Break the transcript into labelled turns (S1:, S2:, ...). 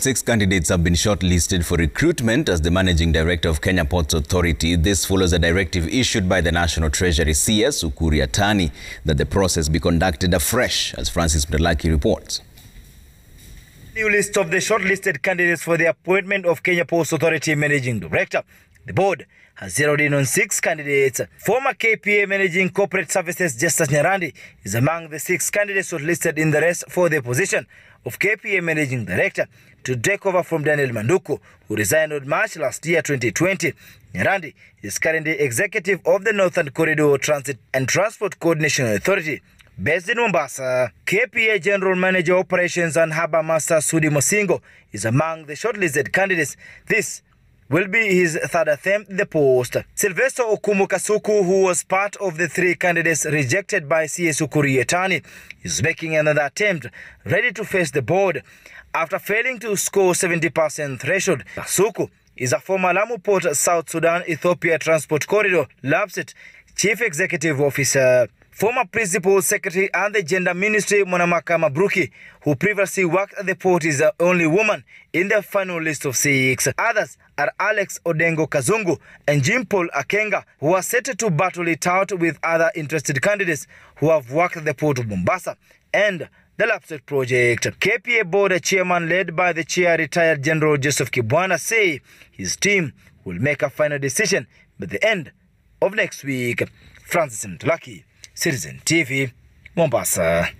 S1: Six candidates have been shortlisted for recruitment as the managing director of Kenya Ports Authority. This follows a directive issued by the National Treasury CS Ukuri Atani that the process be conducted afresh, as Francis Mdalaki reports.
S2: New list of the shortlisted candidates for the appointment of Kenya Ports Authority Managing Director The board has zeroed in on six candidates. Former KPA Managing Corporate Services Justice Nyarandi is among the six candidates shortlisted in the race for the position of KPA Managing Director to take over from Daniel Manduku, who resigned on March last year 2020. Nyarandi is currently executive of the Northern Corridor Transit and Transport Coordination Authority. Based in Mombasa, KPA General Manager Operations and Harbour Master Sudi Mosingo is among the shortlisted candidates. This will be his third attempt the post. Sylvester kasuku who was part of the three candidates rejected by CS Kurietani, is making another attempt, ready to face the board. After failing to score 70% threshold, Kasuku is a former Lamu Port South Sudan Ethiopia Transport Corridor, LAPSIT, Chief Executive Officer. Former Principal Secretary and the Gender Ministry Monamaka Mabruki, who previously worked at the port, is the only woman in the final list of six. Others are Alex Odengo Kazungu and Jim Paul Akenga, who are set to battle it out with other interested candidates who have worked at the port of Mombasa and the Lapset project. KPA board chairman led by the chair retired General Joseph Kibwana say his team will make a final decision by the end of next week. Francis Mtlaki, Citizen TV, Mombasa.